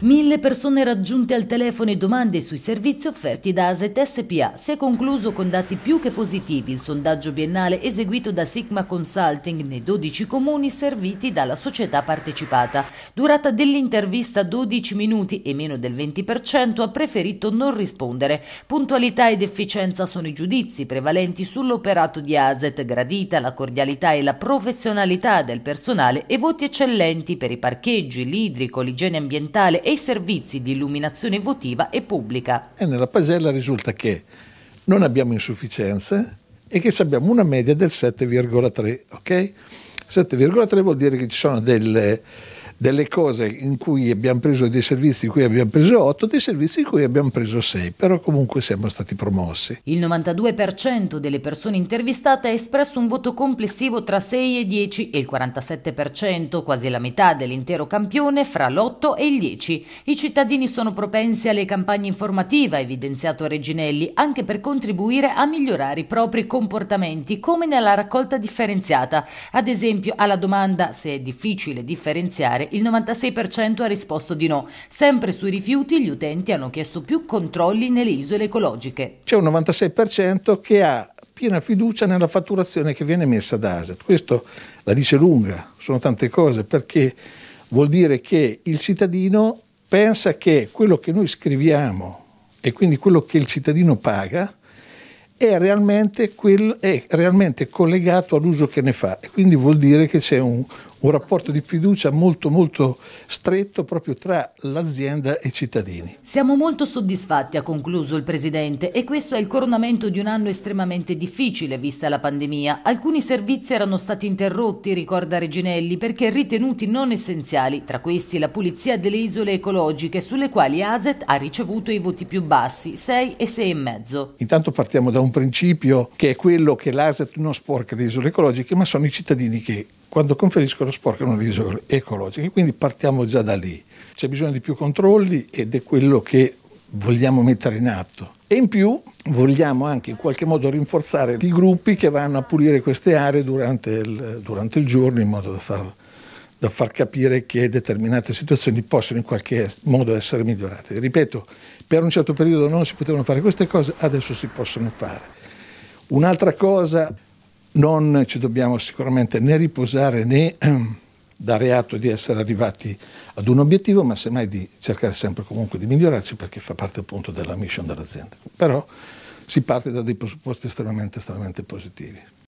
Mille persone raggiunte al telefono e domande sui servizi offerti da ASET SPA. Si è concluso con dati più che positivi il sondaggio biennale eseguito da Sigma Consulting nei 12 comuni serviti dalla società partecipata. Durata dell'intervista 12 minuti e meno del 20% ha preferito non rispondere. Puntualità ed efficienza sono i giudizi prevalenti sull'operato di ASET, gradita la cordialità e la professionalità del personale e voti eccellenti per i parcheggi, l'idrico, l'igiene ambientale e i servizi di illuminazione votiva e pubblica. E nella pagella risulta che non abbiamo insufficienze e che abbiamo una media del 7,3, ok? 7,3 vuol dire che ci sono delle delle cose in cui abbiamo preso dei servizi di cui abbiamo preso 8, dei servizi di cui abbiamo preso 6, però comunque siamo stati promossi. Il 92% delle persone intervistate ha espresso un voto complessivo tra 6 e 10 e il 47%, quasi la metà dell'intero campione, fra l'8 e il 10. I cittadini sono propensi alle campagne informative, ha evidenziato Reginelli, anche per contribuire a migliorare i propri comportamenti, come nella raccolta differenziata. Ad esempio, alla domanda se è difficile differenziare rifiutare, il 96% ha risposto di no. Sempre sui rifiuti gli utenti hanno chiesto più controlli nelle isole ecologiche. C'è un 96% che ha piena fiducia nella fatturazione che viene messa da ASAT. Questo la dice lunga, sono tante cose, perché vuol dire che il cittadino pensa che quello che noi scriviamo e quindi quello che il cittadino paga è realmente, quel, è realmente collegato all'uso che ne fa e quindi vuol dire che c'è un, un rapporto di fiducia molto molto stretto proprio tra l'azienda e i cittadini. Siamo molto soddisfatti, ha concluso il Presidente, e questo è il coronamento di un anno estremamente difficile vista la pandemia. Alcuni servizi erano stati interrotti, ricorda Reginelli, perché ritenuti non essenziali, tra questi la pulizia delle isole ecologiche, sulle quali ASET ha ricevuto i voti più bassi, 6 e 6,5. Intanto partiamo da un principio che è quello che l'ASET non sporca le isole ecologiche, ma sono i cittadini che quando conferiscono sporcano le isole ecologiche, quindi partiamo già da lì. C'è bisogno di più controlli ed è quello che vogliamo mettere in atto. E in più vogliamo anche in qualche modo rinforzare i gruppi che vanno a pulire queste aree durante il, durante il giorno in modo da far, da far, capire che determinate situazioni possono in qualche modo essere migliorate. Ripeto, per un certo periodo non si potevano fare queste cose, adesso si possono fare. Un'altra cosa non ci dobbiamo sicuramente né riposare né dare atto di essere arrivati ad un obiettivo, ma semmai di cercare sempre comunque di migliorarci perché fa parte appunto della mission dell'azienda. Però si parte da dei presupposti estremamente, estremamente positivi.